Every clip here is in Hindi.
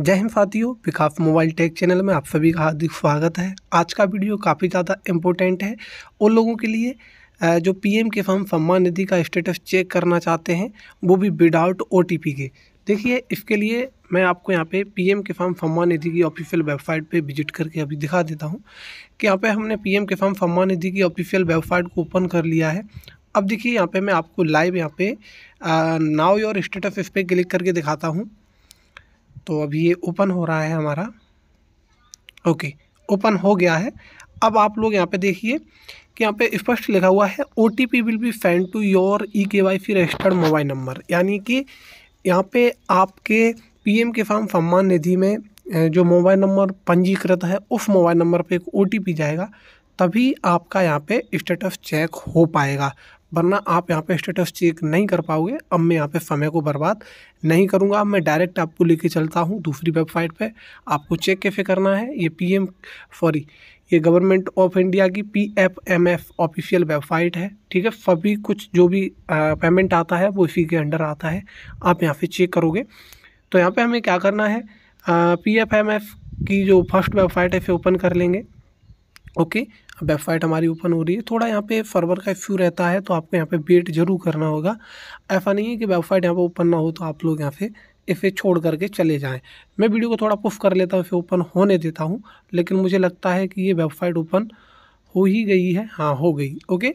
जय हिंद साथियों विकास मोबाइल टेक चैनल में आप सभी का हार्दिक स्वागत है आज का वीडियो काफ़ी ज़्यादा इम्पोर्टेंट है उन लोगों के लिए जो पीएम एम किसान सम्मान निधि का स्टेटस चेक करना चाहते हैं वो भी विदाउट ओ के देखिए इसके लिए मैं आपको यहाँ पे पीएम किसान सम्मान निधि की ऑफिशियल वेबसाइट पे विजिट करके अभी दिखा देता हूँ कि यहाँ पे हमने एम किसान सम्मान निधि की ऑफिशियल वेबसाइट को ओपन कर लिया है अब देखिए यहाँ पे मैं आपको लाइव यहाँ पे नाव योर स्टेटस इस पर क्लिक करके दिखाता हूँ तो अभी ये ओपन हो रहा है हमारा ओके ओपन हो गया है अब आप लोग यहाँ पे देखिए कि यहाँ पे स्पष्ट लिखा हुआ है O T P will be send to your E K Y C registered mobile number यानी कि यहाँ पे आपके पी एम के किसान सम्मान निधि में जो मोबाइल नंबर पंजीकृत है उस मोबाइल नंबर पे एक ओ जाएगा तभी आपका यहाँ पे स्टेटस चेक हो पाएगा वरना आप यहाँ पे स्टेटस चेक नहीं कर पाओगे अब मैं यहाँ पे समय को बर्बाद नहीं करूँगा अब मैं डायरेक्ट आपको लेके चलता हूँ दूसरी वेबसाइट पे आपको चेक कैसे करना है ये पी एम सॉरी ये गवर्नमेंट ऑफ इंडिया की P F M F official website है ठीक है सभी कुछ जो भी पेमेंट आता है वो इसी के अंडर आता है आप यहाँ पर चेक करोगे तो यहाँ पर हमें क्या करना है पी एफ एम एफ की जो फर्स्ट वेबसाइट है इसे ओपन कर लेंगे ओके अब वेबसाइट हमारी ओपन हो रही है थोड़ा यहाँ पे फरवर का इश्यू रहता है तो आपको यहाँ पे वेट जरूर करना होगा ऐसा नहीं है कि वेबसाइट यहाँ पे ओपन ना हो तो आप लोग यहाँ से इसे छोड़ करके चले जाएं मैं वीडियो को थोड़ा पुफ कर लेता हूँ इसे ओपन होने देता हूँ लेकिन मुझे लगता है कि ये वेबसाइट ओपन हो ही गई है हाँ हो गई ओके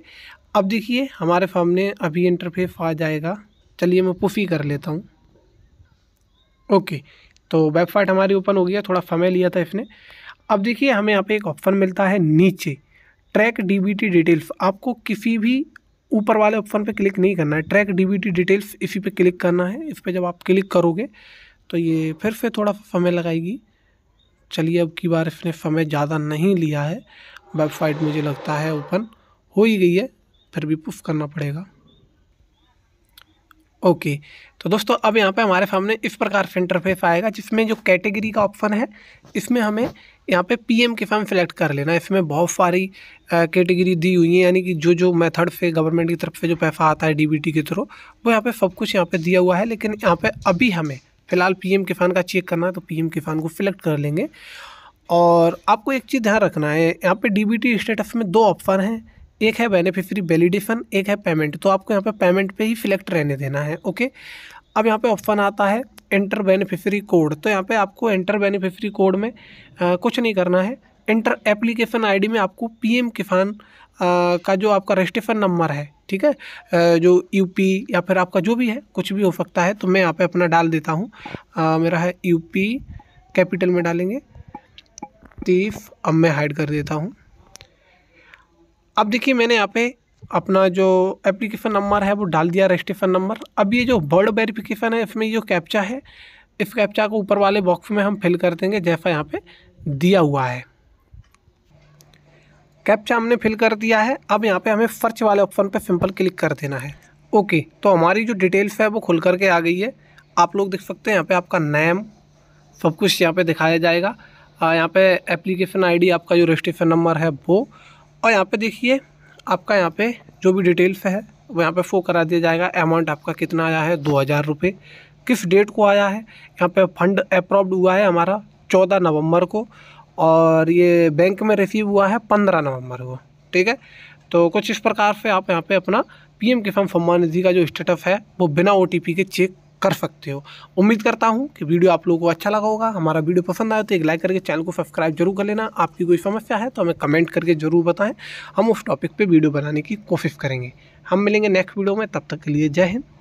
अब देखिए हमारे सामने अभी इंटरफेस आ जाएगा चलिए मैं पुफ ही कर लेता हूँ ओके तो वेबसाइट हमारी ओपन हो गया थोड़ा समय लिया था इसने अब देखिए हमें यहाँ पे एक ऑप्शन मिलता है नीचे ट्रैक डीबीटी डिटेल्स आपको किसी भी ऊपर वाले ऑप्शन पे क्लिक नहीं करना है ट्रैक डीबीटी डिटेल्स इसी पे क्लिक करना है इस पर जब आप क्लिक करोगे तो ये फिर से थोड़ा समय लगाएगी चलिए अब की बार इसने समय ज़्यादा नहीं लिया है वेबसाइट मुझे लगता है ओपन हो ही गई है फिर भी पुफ करना पड़ेगा ओके okay. तो दोस्तों अब यहाँ पे हमारे सामने इस प्रकार से इंटरफेस आएगा जिसमें जो कैटेगरी का ऑप्शन है इसमें हमें यहाँ पे पीएम के फॉर्म सेलेक्ट कर लेना इसमें बहुत सारी कैटेगरी दी हुई है यानी कि जो जो मेथड से गवर्नमेंट की तरफ से जो पैसा आता है डीबीटी के थ्रू वो यहाँ पे सब कुछ यहाँ पे दिया हुआ है लेकिन यहाँ पे अभी हमें फ़िलहाल पीएम किसान का चेक करना है तो पीएम किसान को सिलेक्ट कर लेंगे और आपको एक चीज़ ध्यान रखना है यहाँ पे टी स्टेटस में दो ऑप्शन हैं एक है बेनिफिशरी वेलिडेशन एक है पेमेंट तो आपको यहाँ पे पेमेंट पे ही सिलेक्ट रहने देना है ओके अब यहाँ पे ऑप्शन आता है एंटर बेनिफिशरी कोड तो यहाँ पे आपको एंटर बेनिफिशरी कोड में आ, कुछ नहीं करना है एंटर एप्लीकेशन आईडी में आपको पीएम किसान का जो आपका रजिस्ट्रेशन नंबर है ठीक है जो यूपी या फिर आपका जो भी है कुछ भी हो सकता है तो मैं यहाँ पे अपना डाल देता हूँ मेरा है यूपी कैपिटल में डालेंगे तीफ अब मैं हाइड कर देता हूँ अब देखिए मैंने यहाँ पे अपना जो एप्लीकेशन नंबर है वो डाल दिया रजिस्ट्रेशन नंबर अब ये जो वर्ड वेरिफिकेशन है इसमें जो कैप्चा है इस कैप्चा को ऊपर वाले बॉक्स में हम फिल कर देंगे जैसा यहाँ पे दिया हुआ है कैप्चा हमने फिल कर दिया है अब यहाँ पे हमें सर्च वाले ऑप्शन पे सिंपल क्लिक कर देना है ओके तो हमारी जो डिटेल्स है वो खुल करके आ गई है आप लोग देख सकते हैं यहाँ पर आपका नेम सब कुछ यहाँ पे दिखाया जाएगा यहाँ पर एप्लीकेशन आई आपका जो रजिस्ट्रेशन नंबर है वो और यहाँ पर देखिए आपका यहाँ पे जो भी डिटेल्स है वो यहाँ पे फो करा दिया जाएगा अमाउंट आपका कितना आया है दो हज़ार रुपये किस डेट को आया है यहाँ पे फंड अप्रूव्ड हुआ है हमारा चौदह नवंबर को और ये बैंक में रिसीव हुआ है पंद्रह नवंबर को ठीक है तो कुछ इस प्रकार से आप यहाँ पे अपना पीएम किसान सम्मान निधि का जो स्टेटस है वो बिना ओटीपी के चेक कर सकते हो उम्मीद करता हूँ कि वीडियो आप लोगों को अच्छा लगा होगा हमारा वीडियो पसंद आया तो एक लाइक करके चैनल को सब्सक्राइब जरूर कर लेना आपकी कोई समस्या है तो हमें कमेंट करके ज़रूर बताएं हम उस टॉपिक पर वीडियो बनाने की कोशिश करेंगे हम मिलेंगे नेक्स्ट वीडियो में तब तक के लिए जय हिंद